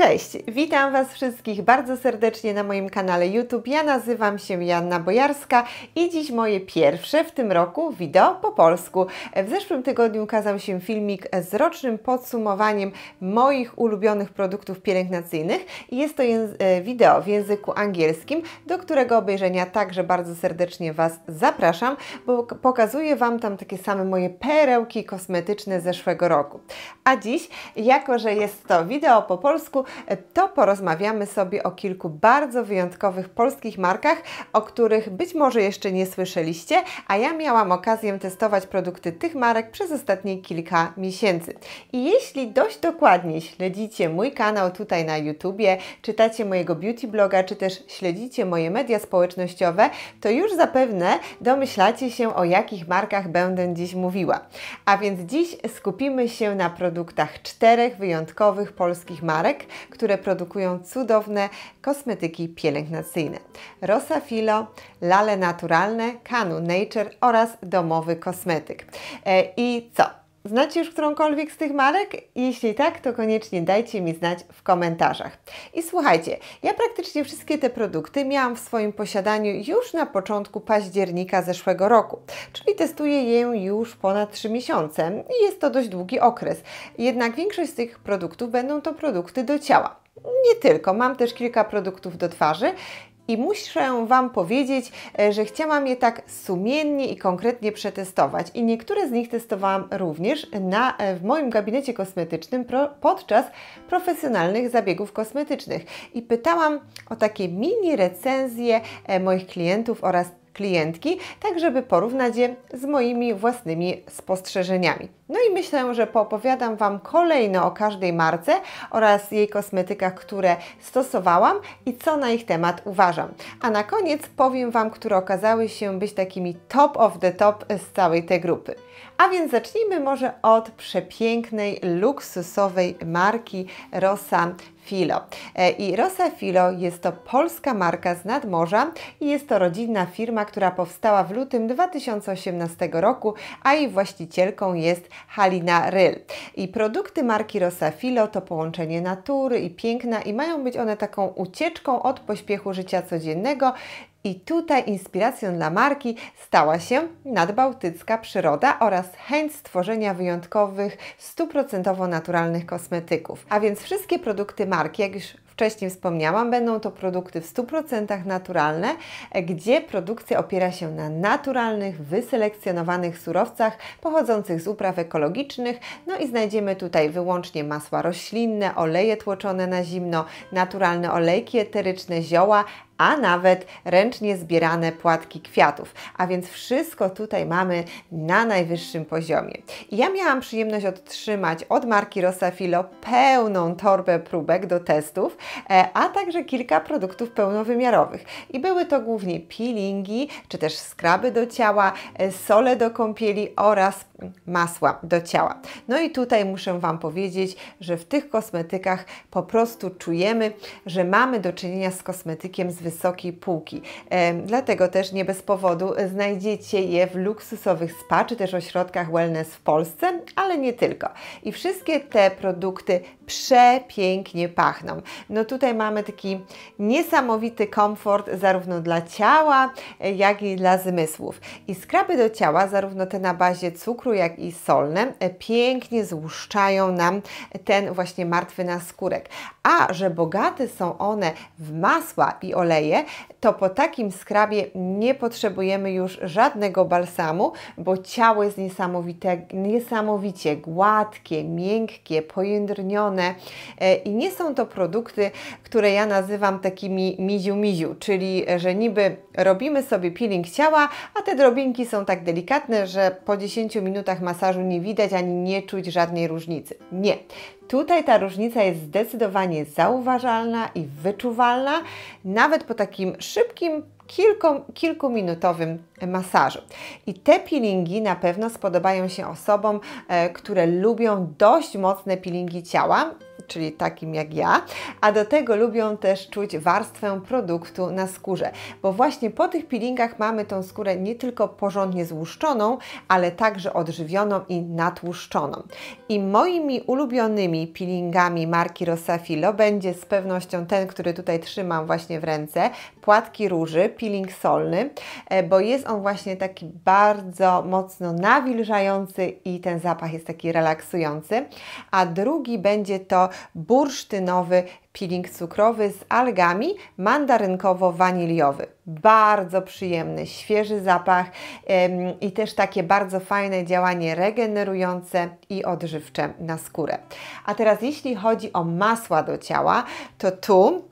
Cześć, witam Was wszystkich bardzo serdecznie na moim kanale YouTube. Ja nazywam się Janna Bojarska i dziś moje pierwsze w tym roku wideo po polsku. W zeszłym tygodniu ukazał się filmik z rocznym podsumowaniem moich ulubionych produktów pielęgnacyjnych jest to e, wideo w języku angielskim, do którego obejrzenia także bardzo serdecznie Was zapraszam, bo pokazuję Wam tam takie same moje perełki kosmetyczne zeszłego roku. A dziś, jako że jest to wideo po polsku, E, to porozmawiamy sobie o kilku bardzo wyjątkowych polskich markach, o których być może jeszcze nie słyszeliście, a ja miałam okazję testować produkty tych marek przez ostatnie kilka miesięcy. I jeśli dość dokładnie śledzicie mój kanał tutaj na YouTubie, czytacie mojego beauty bloga, czy też śledzicie moje media społecznościowe, to już zapewne domyślacie się, o jakich markach będę dziś mówiła. A więc dziś skupimy się na produktach czterech wyjątkowych polskich marek, które produkują cudowne kosmetyki pielęgnacyjne. Rosafilo, lale naturalne, Kanu Nature oraz domowy kosmetyk. E, I co? Znacie już którąkolwiek z tych marek? Jeśli tak, to koniecznie dajcie mi znać w komentarzach. I słuchajcie, ja praktycznie wszystkie te produkty miałam w swoim posiadaniu już na początku października zeszłego roku, czyli testuję je już ponad 3 miesiące i jest to dość długi okres. Jednak większość z tych produktów będą to produkty do ciała. Nie tylko, mam też kilka produktów do twarzy i muszę Wam powiedzieć, e, że chciałam je tak sumiennie i konkretnie przetestować. I niektóre z nich testowałam również na, e, w moim gabinecie kosmetycznym pro, podczas profesjonalnych zabiegów kosmetycznych. I pytałam o takie mini recenzje e, moich klientów oraz klientki, tak żeby porównać je z moimi własnymi spostrzeżeniami. No i myślę, że poopowiadam Wam kolejno o każdej marce oraz jej kosmetykach, które stosowałam i co na ich temat uważam. A na koniec powiem Wam, które okazały się być takimi top of the top z całej tej grupy. A więc zacznijmy może od przepięknej, luksusowej marki Rosa Filo. E, I Rosa Filo jest to polska marka z nadmorza i jest to rodzinna firma, która powstała w lutym 2018 roku, a jej właścicielką jest Halina Ryl. I produkty marki Rosa Filo to połączenie natury i piękna i mają być one taką ucieczką od pośpiechu życia codziennego i tutaj inspiracją dla marki stała się nadbałtycka przyroda oraz chęć stworzenia wyjątkowych, stuprocentowo naturalnych kosmetyków. A więc wszystkie produkty marki, jak już wcześniej wspomniałam, będą to produkty w 100% naturalne, gdzie produkcja opiera się na naturalnych, wyselekcjonowanych surowcach pochodzących z upraw ekologicznych. No i znajdziemy tutaj wyłącznie masła roślinne, oleje tłoczone na zimno, naturalne olejki eteryczne, zioła, a nawet ręcznie zbierane płatki kwiatów. A więc wszystko tutaj mamy na najwyższym poziomie. I ja miałam przyjemność otrzymać od marki Rosafilo pełną torbę próbek do testów, e, a także kilka produktów pełnowymiarowych. I były to głównie peelingi, czy też skraby do ciała, e, sole do kąpieli oraz masła do ciała. No i tutaj muszę Wam powiedzieć, że w tych kosmetykach po prostu czujemy, że mamy do czynienia z kosmetykiem z wysokiej półki. Dlatego też nie bez powodu znajdziecie je w luksusowych spa czy też ośrodkach wellness w Polsce, ale nie tylko. I wszystkie te produkty przepięknie pachną. No tutaj mamy taki niesamowity komfort zarówno dla ciała, e, jak i dla zmysłów. I skraby do ciała, zarówno te na bazie cukru, jak i solne, e, pięknie złuszczają nam ten właśnie martwy naskórek. A że bogate są one w masła i oleje, to po takim skrabie nie potrzebujemy już żadnego balsamu, bo ciało jest niesamowite, niesamowicie gładkie, miękkie, pojędrnione e, i nie są to produkty, które ja nazywam takimi miziu-miziu, czyli e, że niby robimy sobie peeling ciała, a te drobinki są tak delikatne, że po 10 minutach masażu nie widać ani nie czuć żadnej różnicy. Nie tutaj ta różnica jest zdecydowanie zauważalna i wyczuwalna, nawet po takim szybkim, kilku, kilkuminutowym masażu. I te peelingi na pewno spodobają się osobom, e, które lubią dość mocne peelingi ciała, czyli takim jak ja, a do tego lubią też czuć warstwę produktu na skórze, bo właśnie po tych peelingach mamy tą skórę nie tylko porządnie złuszczoną, ale także odżywioną i natłuszczoną. I moimi ulubionymi peelingami marki Rosafilo będzie z pewnością ten, który tutaj trzymam właśnie w ręce, płatki róży, peeling solny, e, bo jest on właśnie taki bardzo mocno nawilżający i ten zapach jest taki relaksujący, a drugi będzie to bursztynowy peeling cukrowy z algami mandarynkowo-waniliowy. Bardzo przyjemny, świeży zapach i też takie bardzo fajne działanie regenerujące i odżywcze na skórę. A teraz jeśli chodzi o masła do ciała, to tu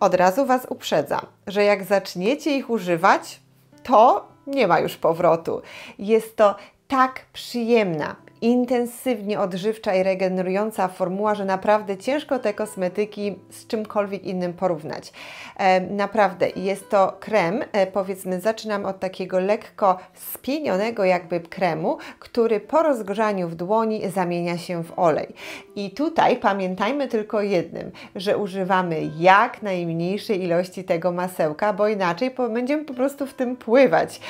od razu Was uprzedzam, że jak zaczniecie ich używać, to nie ma już powrotu. Jest to tak przyjemna, intensywnie odżywcza i regenerująca formuła, że naprawdę ciężko te kosmetyki z czymkolwiek innym porównać. E, naprawdę jest to krem, e, powiedzmy zaczynam od takiego lekko spienionego jakby kremu, który po rozgrzaniu w dłoni zamienia się w olej. I tutaj pamiętajmy tylko jednym, że używamy jak najmniejszej ilości tego masełka, bo inaczej będziemy po prostu w tym pływać.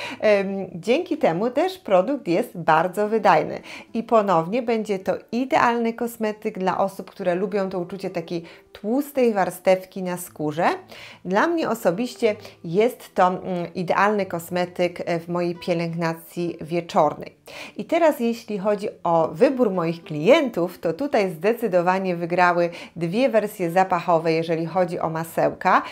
Dzięki temu też produkt jest bardzo wydajny. I ponownie będzie to idealny kosmetyk dla osób, które lubią to uczucie takiej tłustej warstewki na skórze. Dla mnie osobiście jest to mm, idealny kosmetyk e, w mojej pielęgnacji wieczornej. I teraz jeśli chodzi o wybór moich klientów, to tutaj zdecydowanie wygrały dwie wersje zapachowe, jeżeli chodzi o masełka.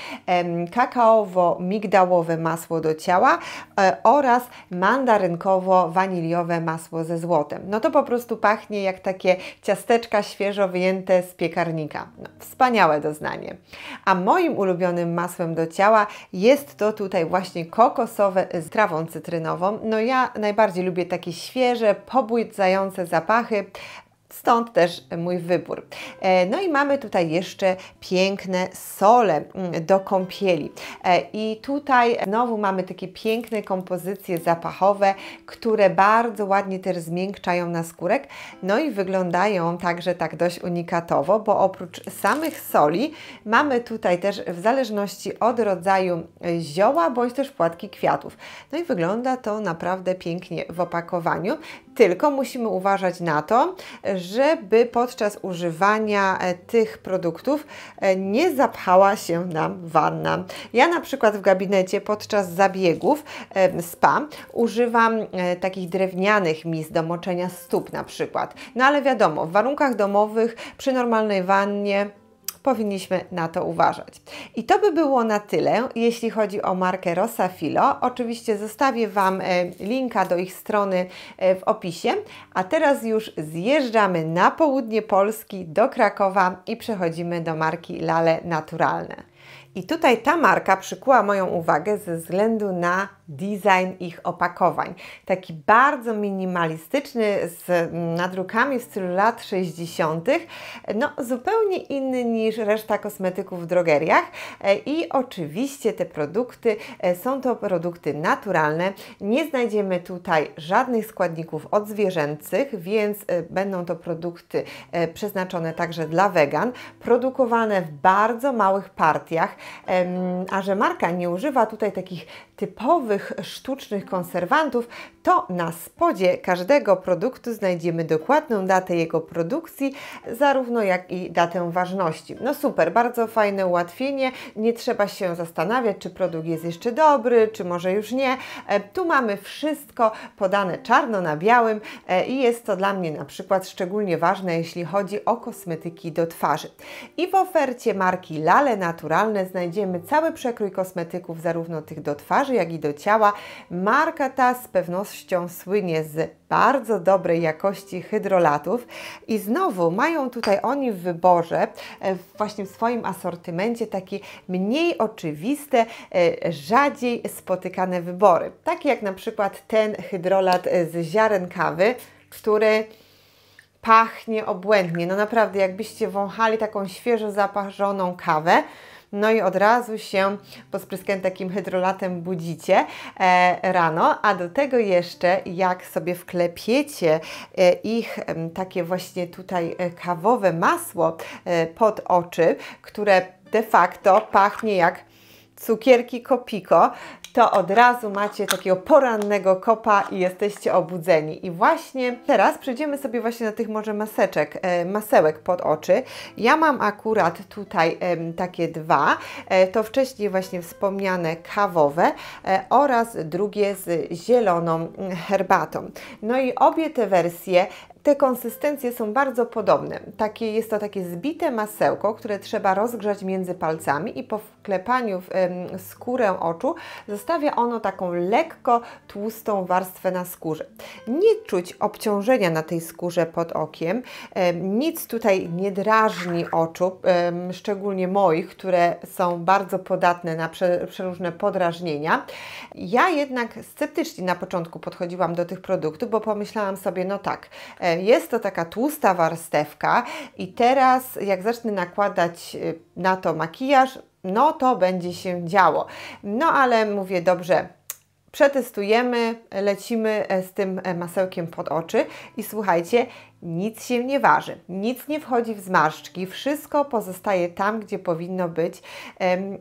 Kakaowo-migdałowe masło do ciała e, oraz mandarynkowo-waniliowe masło ze złotem. No to po prostu pachnie jak takie ciasteczka świeżo wyjęte z piekarnika. No, wspaniale wspaniałe doznanie. A moim ulubionym masłem do ciała jest to tutaj właśnie kokosowe z trawą cytrynową. No ja najbardziej lubię takie świeże, pobudzające zapachy, Stąd też mój wybór. E, no i mamy tutaj jeszcze piękne sole mm, do kąpieli. E, I tutaj znowu mamy takie piękne kompozycje zapachowe, które bardzo ładnie też zmiękczają na skórek. No i wyglądają także tak dość unikatowo, bo oprócz samych soli mamy tutaj też w zależności od rodzaju zioła bądź też płatki kwiatów. No i wygląda to naprawdę pięknie w opakowaniu tylko musimy uważać na to, żeby podczas używania e, tych produktów e, nie zapchała się nam wanna. Ja na przykład w gabinecie podczas zabiegów spa używam e, takich drewnianych mis do moczenia stóp na przykład. No ale wiadomo, w warunkach domowych przy normalnej wannie powinniśmy na to uważać. I to by było na tyle, jeśli chodzi o markę Filo. Oczywiście zostawię Wam e, linka do ich strony e, w opisie, a teraz już zjeżdżamy na południe Polski do Krakowa i przechodzimy do marki Lale Naturalne. I tutaj ta marka przykuła moją uwagę ze względu na design ich opakowań. Taki bardzo minimalistyczny, z mm, nadrukami w stylu lat 60., no zupełnie inny niż reszta kosmetyków w drogeriach. E, I oczywiście te produkty e, są to produkty naturalne. Nie znajdziemy tutaj żadnych składników odzwierzęcych, więc e, będą to produkty przeznaczone także dla wegan, produkowane w bardzo małych partiach, a że marka nie używa tutaj takich typowych sztucznych konserwantów, to na spodzie każdego produktu znajdziemy dokładną datę jego produkcji, zarówno jak i datę ważności. No super, bardzo fajne ułatwienie. Nie trzeba się zastanawiać, czy produkt jest jeszcze dobry, czy może już nie. E, tu mamy wszystko podane czarno na białym e, i jest to dla mnie na przykład szczególnie ważne, jeśli chodzi o kosmetyki do twarzy. I w ofercie marki Lale Naturalne znajdziemy cały przekrój kosmetyków, zarówno tych do twarzy, twarzy, jak i do ciała. Marka ta z pewnością słynie z bardzo dobrej jakości hydrolatów i znowu mają tutaj oni w wyborze, e, właśnie w swoim asortymencie, takie mniej oczywiste, rzadziej spotykane wybory. Takie jak na przykład ten hydrolat e, z ziaren kawy, który pachnie obłędnie. No naprawdę, jakbyście wąchali taką świeżo zaparzoną kawę, no i od razu się pospryskałem takim hydrolatem budzicie e, rano, a do tego jeszcze jak sobie wklepiecie e, ich e, takie właśnie tutaj e, kawowe masło e, pod oczy, które de facto pachnie jak cukierki kopiko, to od razu macie takiego porannego kopa i jesteście obudzeni. I właśnie teraz przejdziemy sobie właśnie na tych może maseczek, e, masełek pod oczy. Ja mam akurat tutaj takie dwa, e, to wcześniej właśnie wspomniane kawowe e, oraz drugie z zieloną mm, herbatą. No i obie te wersje te konsystencje są bardzo podobne. Takie, jest to takie zbite masełko, które trzeba rozgrzać między palcami i po wklepaniu w em, skórę oczu zostawia ono taką lekko tłustą warstwę na skórze. Nie czuć obciążenia na tej skórze pod okiem. Em, nic tutaj nie drażni oczu, em, szczególnie moich, które są bardzo podatne na prze, przeróżne podrażnienia. Ja jednak sceptycznie na początku podchodziłam do tych produktów, bo pomyślałam sobie, no tak, jest to taka tłusta warstewka i teraz jak zacznę nakładać y, na to makijaż, no to będzie się działo. No ale mówię, dobrze, przetestujemy, lecimy e, z tym e, masełkiem pod oczy i słuchajcie, nic się nie waży, nic nie wchodzi w zmarszczki, wszystko pozostaje tam, gdzie powinno być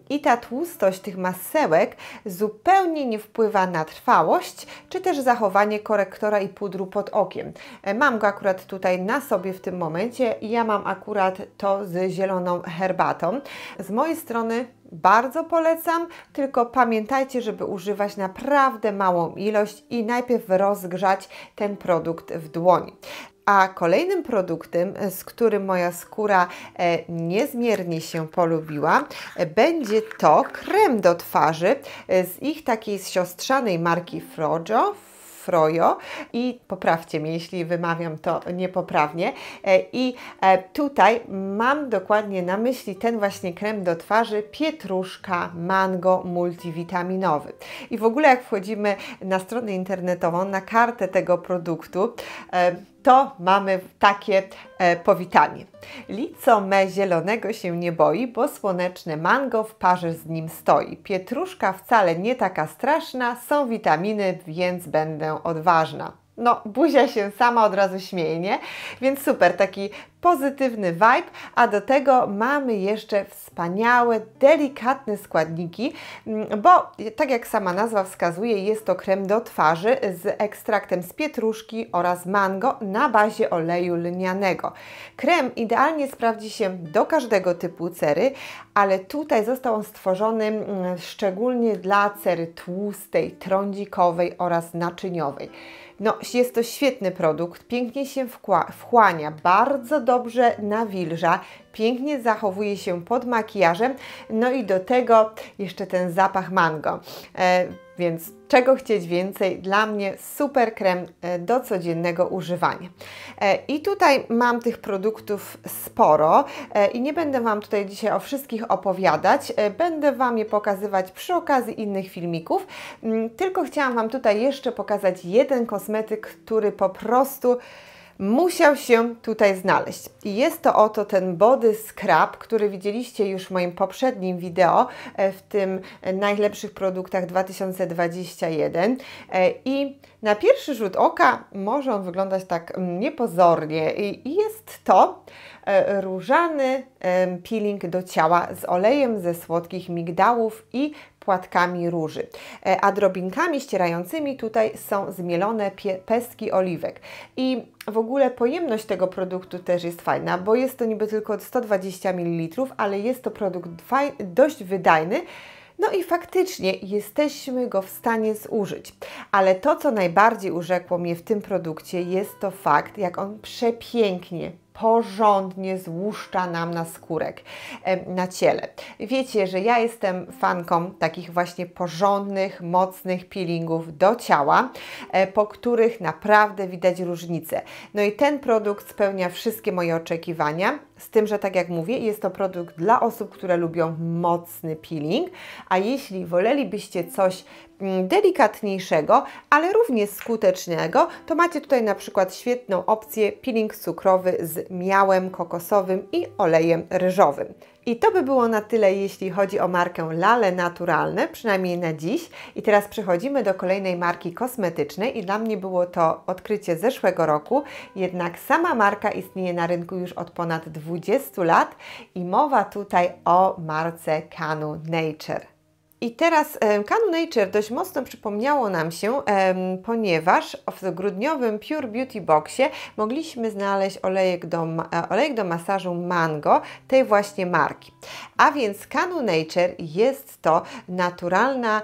i ta tłustość tych masełek zupełnie nie wpływa na trwałość, czy też zachowanie korektora i pudru pod okiem. E, mam go akurat tutaj na sobie w tym momencie i ja mam akurat to z zieloną herbatą. Z mojej strony bardzo polecam, tylko pamiętajcie, żeby używać naprawdę małą ilość i najpierw rozgrzać ten produkt w dłoni. A kolejnym produktem, z którym moja skóra e, niezmiernie się polubiła, będzie to krem do twarzy e, z ich takiej siostrzanej marki Frojo, Frojo i poprawcie mnie, jeśli wymawiam to niepoprawnie. E, I e, tutaj mam dokładnie na myśli ten właśnie krem do twarzy pietruszka mango multivitaminowy. I w ogóle jak wchodzimy na stronę internetową, na kartę tego produktu, e, to mamy takie e, powitanie. Licome zielonego się nie boi, bo słoneczne mango w parze z nim stoi. Pietruszka wcale nie taka straszna, są witaminy, więc będę odważna. No, buzia się sama od razu śmieje, nie? Więc super, taki pozytywny vibe, a do tego mamy jeszcze wspaniałe, delikatne składniki, mm, bo tak jak sama nazwa wskazuje, jest to krem do twarzy z ekstraktem z pietruszki oraz mango na bazie oleju lnianego. Krem idealnie sprawdzi się do każdego typu cery, ale tutaj został on stworzony mm, szczególnie dla cery tłustej, trądzikowej oraz naczyniowej. No, jest to świetny produkt, pięknie się wchłania, bardzo dobrze dobrze nawilża, pięknie zachowuje się pod makijażem, no i do tego jeszcze ten zapach mango. E, więc czego chcieć więcej? Dla mnie super krem e, do codziennego używania. E, I tutaj mam tych produktów sporo e, i nie będę Wam tutaj dzisiaj o wszystkich opowiadać. Będę Wam je pokazywać przy okazji innych filmików. Mm, tylko chciałam Wam tutaj jeszcze pokazać jeden kosmetyk, który po prostu musiał się tutaj znaleźć. I jest to oto ten body scrub, który widzieliście już w moim poprzednim wideo, e, w tym e, najlepszych produktach 2021. E, I na pierwszy rzut oka może on wyglądać tak mm, niepozornie i jest to e, różany peeling do ciała z olejem ze słodkich migdałów i płatkami róży. E, a drobinkami ścierającymi tutaj są zmielone pestki oliwek. I w ogóle pojemność tego produktu też jest fajna, bo jest to niby tylko 120 ml, ale jest to produkt dość wydajny, no i faktycznie jesteśmy go w stanie zużyć. Ale to, co najbardziej urzekło mnie w tym produkcie, jest to fakt, jak on przepięknie porządnie złuszcza nam na skórek, e, na ciele. Wiecie, że ja jestem fanką takich właśnie porządnych, mocnych peelingów do ciała, e, po których naprawdę widać różnicę. No i ten produkt spełnia wszystkie moje oczekiwania, z tym, że tak jak mówię, jest to produkt dla osób, które lubią mocny peeling, a jeśli wolelibyście coś Mm, delikatniejszego, ale również skutecznego, to macie tutaj na przykład świetną opcję peeling cukrowy z miałem kokosowym i olejem ryżowym. I to by było na tyle, jeśli chodzi o markę Lale Naturalne, przynajmniej na dziś. I teraz przechodzimy do kolejnej marki kosmetycznej i dla mnie było to odkrycie zeszłego roku. Jednak sama marka istnieje na rynku już od ponad 20 lat i mowa tutaj o marce Canu Nature. I teraz Canu Nature dość mocno przypomniało nam się, ponieważ w grudniowym Pure Beauty Boxie mogliśmy znaleźć olejek do, e, olejek do masażu Mango tej właśnie marki. A więc Canu Nature jest to naturalna,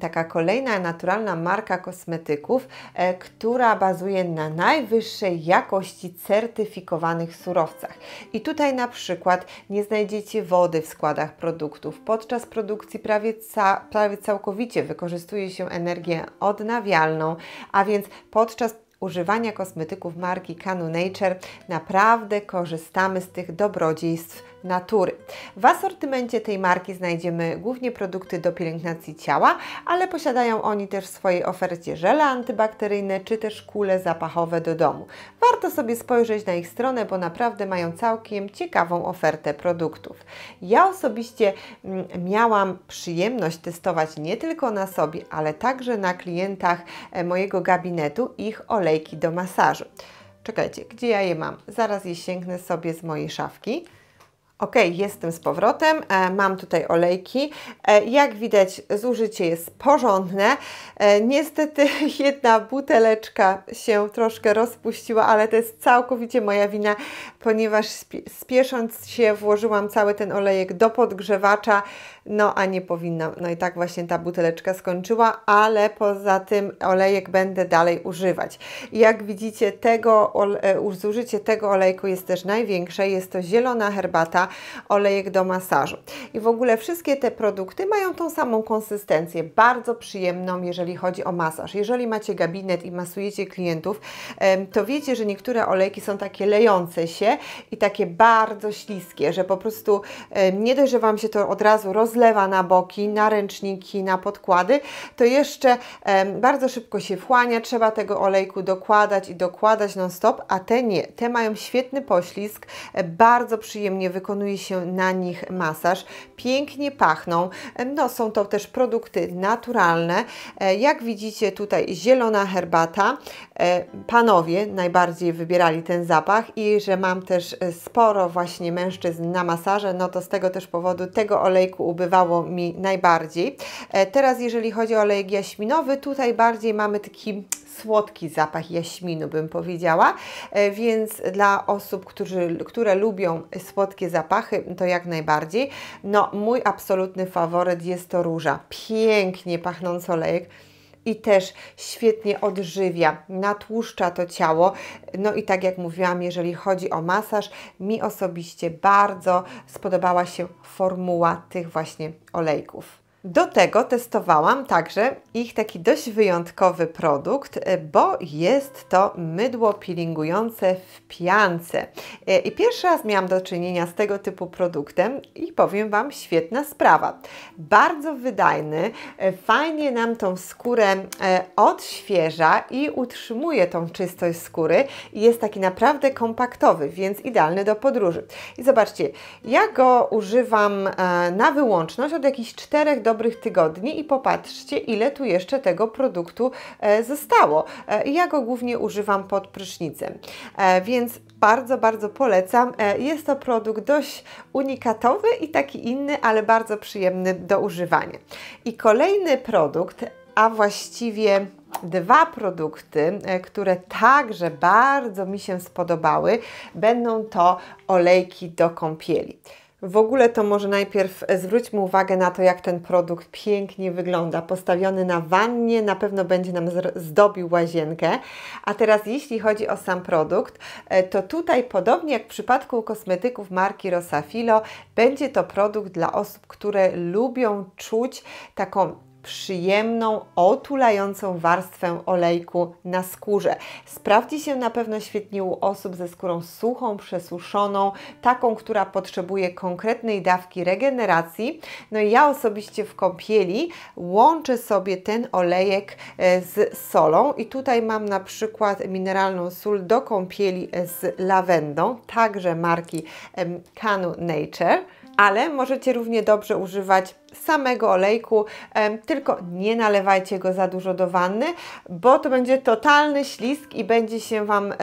taka kolejna naturalna marka kosmetyków, e, która bazuje na najwyższej jakości certyfikowanych surowcach. I tutaj na przykład nie znajdziecie wody w składach produktów. Podczas produkcji prawie cały ca prawie całkowicie wykorzystuje się energię odnawialną, a więc podczas używania kosmetyków marki Canu Nature naprawdę korzystamy z tych dobrodziejstw natury. W asortymencie tej marki znajdziemy głównie produkty do pielęgnacji ciała, ale posiadają oni też w swojej ofercie żele antybakteryjne czy też kule zapachowe do domu. Warto sobie spojrzeć na ich stronę, bo naprawdę mają całkiem ciekawą ofertę produktów. Ja osobiście mm, miałam przyjemność testować nie tylko na sobie, ale także na klientach e, mojego gabinetu ich olejki do masażu. Czekajcie, gdzie ja je mam? Zaraz je sięgnę sobie z mojej szafki. Ok, jestem z powrotem, e, mam tutaj olejki. E, jak widać zużycie jest porządne. E, niestety jedna buteleczka się troszkę rozpuściła, ale to jest całkowicie moja wina, ponieważ spiesząc się włożyłam cały ten olejek do podgrzewacza, no a nie powinnam. No i tak właśnie ta buteleczka skończyła, ale poza tym olejek będę dalej używać. Jak widzicie tego zużycie tego olejku jest też największe, jest to zielona herbata olejek do masażu. I w ogóle wszystkie te produkty mają tą samą konsystencję, bardzo przyjemną, jeżeli chodzi o masaż. Jeżeli macie gabinet i masujecie klientów, to wiecie, że niektóre olejki są takie lejące się i takie bardzo śliskie, że po prostu nie dość, że Wam się to od razu rozlewa na boki, na ręczniki, na podkłady, to jeszcze bardzo szybko się wchłania, trzeba tego olejku dokładać i dokładać non-stop, a te nie. Te mają świetny poślizg, e, bardzo przyjemnie wykonują wykonuje się na nich masaż. Pięknie pachną, no są to też produkty naturalne. E, jak widzicie tutaj zielona herbata. E, panowie najbardziej wybierali ten zapach i że mam też e, sporo właśnie mężczyzn na masaże, no to z tego też powodu tego olejku ubywało mi najbardziej. Teraz jeżeli chodzi o olejek jaśminowy, tutaj bardziej mamy taki słodki zapach jaśminu, bym powiedziała, więc dla osób, którzy, które lubią słodkie zapachy, zapachy, to jak najbardziej. No, mój absolutny faworyt jest to róża. Pięknie pachnący olejek i też świetnie odżywia, natłuszcza to ciało. No i tak jak mówiłam, jeżeli chodzi o masaż, mi osobiście bardzo spodobała się formuła tych właśnie olejków. Do tego testowałam także ich taki dość wyjątkowy produkt, e, bo jest to mydło peelingujące w piance. E, I pierwszy raz miałam do czynienia z tego typu produktem i powiem Wam, świetna sprawa. Bardzo wydajny, e, fajnie nam tą skórę odświeża i utrzymuje tą czystość skóry jest taki naprawdę kompaktowy, więc idealny do podróży. I zobaczcie, ja go używam na wyłączność od jakichś 4 do dobrych tygodni i popatrzcie, ile tu jeszcze tego produktu e, zostało. E, ja go głównie używam pod prysznicem, e, więc bardzo, bardzo polecam. Jest to produkt dość unikatowy i taki inny, ale bardzo przyjemny do używania. I kolejny produkt, a właściwie dwa produkty, które także bardzo mi się spodobały, będą to olejki do kąpieli. W ogóle to może najpierw e, zwróćmy uwagę na to, jak ten produkt pięknie wygląda. Postawiony na wannie, na pewno będzie nam zdobił łazienkę. A teraz jeśli chodzi o sam produkt, e, to tutaj podobnie jak w przypadku kosmetyków marki Rosafilo, będzie to produkt dla osób, które lubią czuć taką przyjemną, otulającą warstwę olejku na skórze. Sprawdzi się na pewno świetnie u osób ze skórą suchą, przesuszoną, taką, która potrzebuje konkretnej dawki regeneracji. No i ja osobiście w kąpieli łączę sobie ten olejek e, z solą i tutaj mam na przykład mineralną sól do kąpieli z lawendą, także marki Canu Nature ale możecie równie dobrze używać samego olejku, tylko nie nalewajcie go za dużo do wanny, bo to będzie totalny ślisk i będzie się Wam,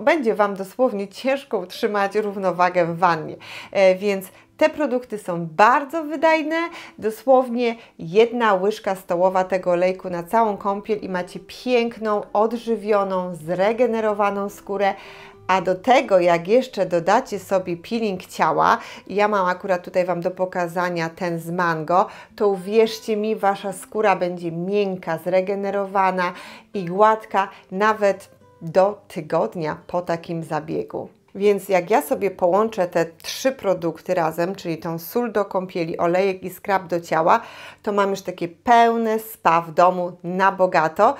będzie Wam dosłownie ciężko utrzymać równowagę w wannie, e, więc te produkty są bardzo wydajne, dosłownie jedna łyżka stołowa tego olejku na całą kąpiel i macie piękną, odżywioną, zregenerowaną skórę, a do tego jak jeszcze dodacie sobie peeling ciała, ja mam akurat tutaj Wam do pokazania ten z mango, to uwierzcie mi, Wasza skóra będzie miękka, zregenerowana i gładka nawet do tygodnia po takim zabiegu. Więc jak ja sobie połączę te trzy produkty razem, czyli tą sól do kąpieli, olejek i skrab do ciała, to mam już takie pełne spa w domu na bogato.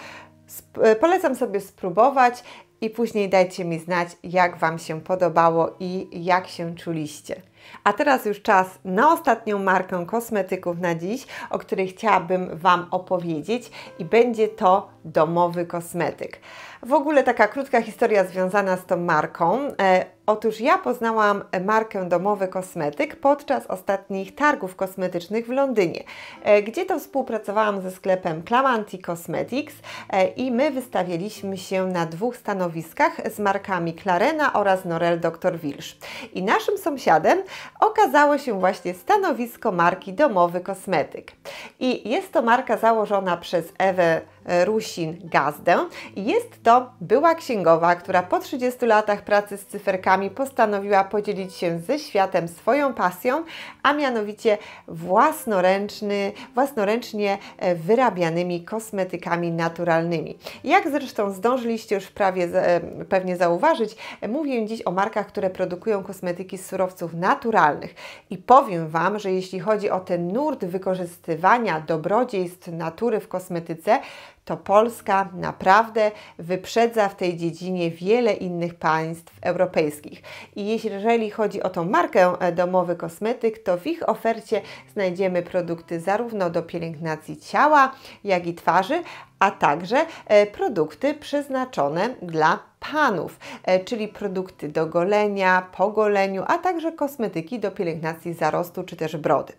E, polecam sobie spróbować i później dajcie mi znać, jak Wam się podobało i jak się czuliście. A teraz już czas na ostatnią markę kosmetyków na dziś, o której chciałabym Wam opowiedzieć i będzie to domowy kosmetyk. W ogóle taka krótka historia związana z tą marką. E, otóż ja poznałam markę Domowy Kosmetyk podczas ostatnich targów kosmetycznych w Londynie, e, gdzie to współpracowałam ze sklepem Clamanti Cosmetics e, i my wystawiliśmy się na dwóch stanowiskach z markami Clarena oraz Norel Dr. Wilsz. I naszym sąsiadem okazało się właśnie stanowisko marki Domowy Kosmetyk. I jest to marka założona przez Ewę E, Rusin Gazdę. Jest to była księgowa, która po 30 latach pracy z cyferkami postanowiła podzielić się ze światem swoją pasją, a mianowicie własnoręczny, własnoręcznie e, wyrabianymi kosmetykami naturalnymi. Jak zresztą zdążyliście już prawie e, pewnie zauważyć, mówię dziś o markach, które produkują kosmetyki z surowców naturalnych. I powiem Wam, że jeśli chodzi o ten nurt wykorzystywania dobrodziejstw natury w kosmetyce, to Polska naprawdę wyprzedza w tej dziedzinie wiele innych państw europejskich. I jeżeli chodzi o tą markę e, Domowy Kosmetyk, to w ich ofercie znajdziemy produkty zarówno do pielęgnacji ciała, jak i twarzy, a także e, produkty przeznaczone dla panów, e, czyli produkty do golenia, po goleniu, a także kosmetyki do pielęgnacji zarostu czy też brody.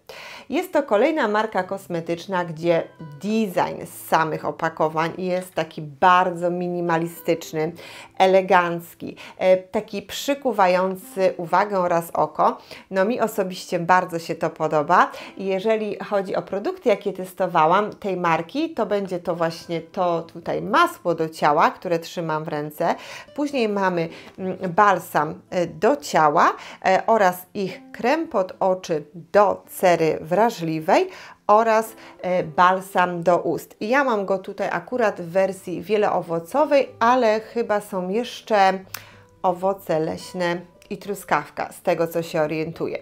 Jest to kolejna marka kosmetyczna, gdzie design z samych opakowań jest taki bardzo minimalistyczny, elegancki, e, taki przykuwający uwagę oraz oko. No mi osobiście bardzo się to podoba. Jeżeli chodzi o produkty, jakie testowałam tej marki, to będzie to właśnie właśnie to tutaj masło do ciała, które trzymam w ręce. Później mamy mm, balsam y, do ciała e, oraz ich krem pod oczy do cery wrażliwej oraz e, balsam do ust. I ja mam go tutaj akurat w wersji wieloowocowej, ale chyba są jeszcze owoce leśne i truskawka, z tego co się orientuję.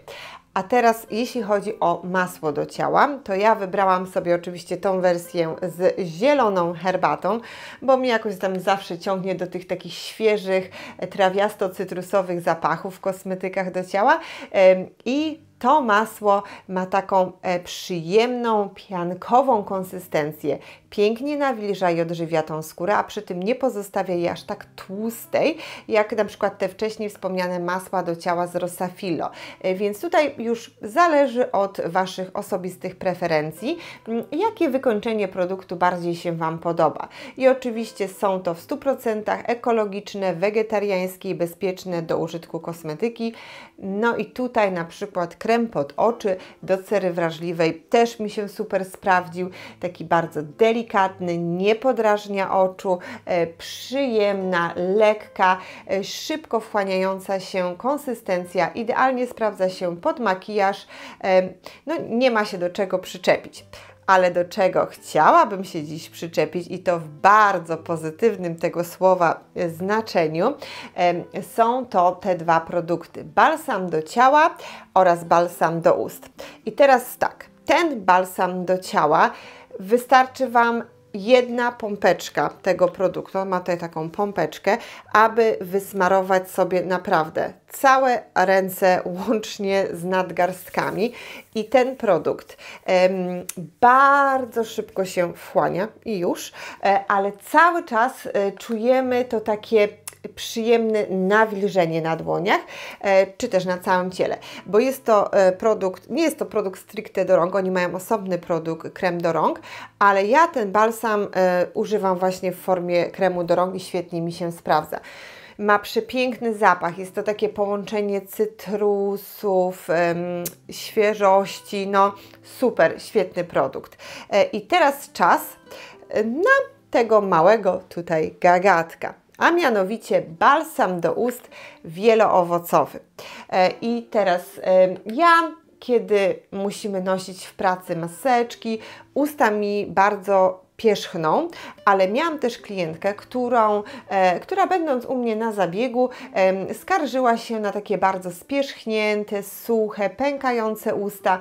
A teraz jeśli chodzi o masło do ciała, to ja wybrałam sobie oczywiście tą wersję z zieloną herbatą, bo mnie jakoś tam zawsze ciągnie do tych takich świeżych, trawiasto-cytrusowych zapachów w kosmetykach do ciała i to masło ma taką e, przyjemną, piankową konsystencję pięknie nawilża i odżywia tą skórę, a przy tym nie pozostawia jej aż tak tłustej, jak na przykład te wcześniej wspomniane masła do ciała z Rosafilo. E, więc tutaj już zależy od Waszych osobistych preferencji, jakie wykończenie produktu bardziej się Wam podoba. I oczywiście są to w 100% ekologiczne, wegetariańskie i bezpieczne do użytku kosmetyki. No i tutaj na przykład krem pod oczy do cery wrażliwej też mi się super sprawdził, taki bardzo delikatny, delikatny, nie podrażnia oczu, e, przyjemna, lekka, e, szybko wchłaniająca się konsystencja, idealnie sprawdza się pod makijaż, e, no nie ma się do czego przyczepić ale do czego chciałabym się dziś przyczepić i to w bardzo pozytywnym tego słowa znaczeniu, są to te dwa produkty: balsam do ciała oraz balsam do ust. I teraz tak, ten balsam do ciała wystarczy Wam jedna pompeczka tego produktu, On ma tutaj taką pompeczkę, aby wysmarować sobie naprawdę całe ręce łącznie z nadgarstkami i ten produkt em, bardzo szybko się wchłania i już, e, ale cały czas e, czujemy to takie przyjemne nawilżenie na dłoniach, e, czy też na całym ciele, bo jest to e, produkt, nie jest to produkt stricte do rąk, oni mają osobny produkt, krem do rąk, ale ja ten balsam e, używam właśnie w formie kremu do rąk i świetnie mi się sprawdza ma przepiękny zapach. Jest to takie połączenie cytrusów, świeżości. No, super, świetny produkt. I teraz czas na tego małego tutaj gagatka a mianowicie balsam do ust wieloowocowy. E, I teraz e, ja kiedy musimy nosić w pracy maseczki, usta mi bardzo pierzchną, ale miałam też klientkę, którą, e, która będąc u mnie na zabiegu e, skarżyła się na takie bardzo spierzchnięte, suche, pękające usta.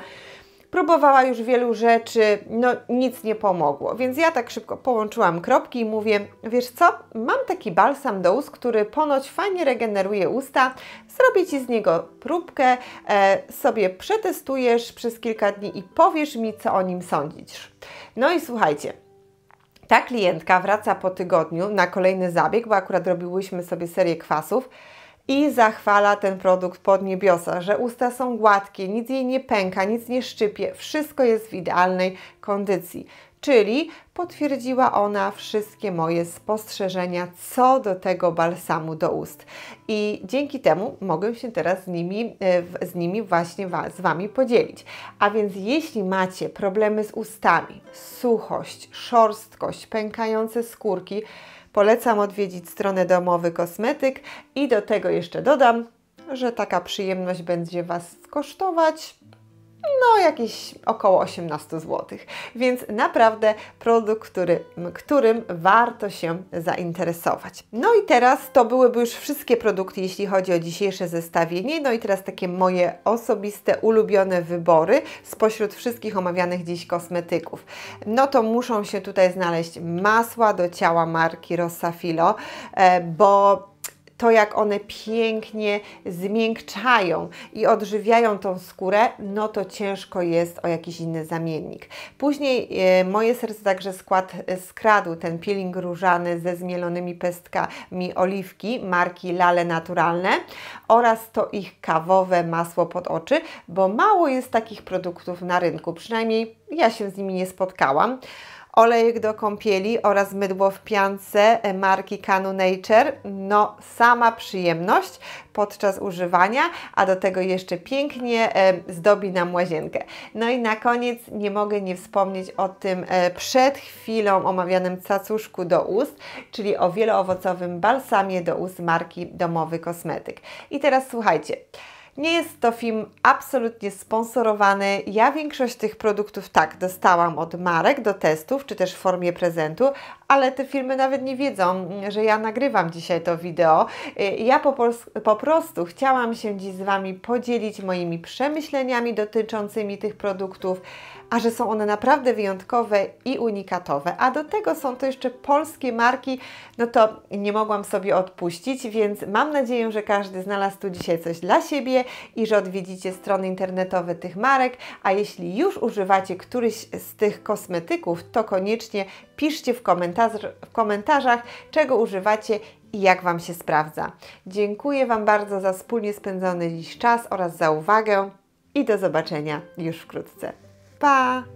Próbowała już wielu rzeczy, no nic nie pomogło, więc ja tak szybko połączyłam kropki i mówię, wiesz co, mam taki balsam do ust, który ponoć fajnie regeneruje usta, zrobię Ci z niego próbkę, e, sobie przetestujesz przez kilka dni i powiesz mi, co o nim sądzisz. No i słuchajcie, ta klientka wraca po tygodniu na kolejny zabieg, bo akurat robiłyśmy sobie serię kwasów, i zachwala ten produkt pod niebiosa, że usta są gładkie, nic jej nie pęka, nic nie szczypie, wszystko jest w idealnej kondycji. Czyli potwierdziła ona wszystkie moje spostrzeżenia co do tego balsamu do ust. I dzięki temu mogę się teraz z nimi, e, z nimi właśnie z Wami podzielić. A więc jeśli macie problemy z ustami, suchość, szorstkość, pękające skórki, Polecam odwiedzić stronę Domowy Kosmetyk i do tego jeszcze dodam, że taka przyjemność będzie Was kosztować no jakieś około 18 zł. Więc naprawdę produkt, który, którym warto się zainteresować. No i teraz to byłyby już wszystkie produkty, jeśli chodzi o dzisiejsze zestawienie. No i teraz takie moje osobiste, ulubione wybory spośród wszystkich omawianych dziś kosmetyków. No to muszą się tutaj znaleźć masła do ciała marki Rossafilo, e, bo to jak one pięknie zmiękczają i odżywiają tą skórę, no to ciężko jest o jakiś inny zamiennik. Później e, moje serce także skład, e, skradł ten peeling różany ze zmielonymi pestkami oliwki marki Lale Naturalne oraz to ich kawowe masło pod oczy, bo mało jest takich produktów na rynku, przynajmniej ja się z nimi nie spotkałam olejek do kąpieli oraz mydło w piance e, marki Canu Nature. No, sama przyjemność podczas używania, a do tego jeszcze pięknie e, zdobi nam łazienkę. No i na koniec nie mogę nie wspomnieć o tym e, przed chwilą omawianym cacuszku do ust, czyli o wieloowocowym balsamie do ust marki Domowy Kosmetyk. I teraz słuchajcie. Nie jest to film absolutnie sponsorowany. Ja większość tych produktów tak dostałam od marek do testów, czy też w formie prezentu, ale te filmy nawet nie wiedzą, że ja nagrywam dzisiaj to wideo. Ja po, po prostu chciałam się dziś z Wami podzielić moimi przemyśleniami dotyczącymi tych produktów, a że są one naprawdę wyjątkowe i unikatowe, a do tego są to jeszcze polskie marki, no to nie mogłam sobie odpuścić, więc mam nadzieję, że każdy znalazł tu dzisiaj coś dla siebie i że odwiedzicie strony internetowe tych marek, a jeśli już używacie któryś z tych kosmetyków, to koniecznie piszcie w, komentarz, w komentarzach, czego używacie i jak Wam się sprawdza. Dziękuję Wam bardzo za wspólnie spędzony dziś czas oraz za uwagę i do zobaczenia już wkrótce. 吧。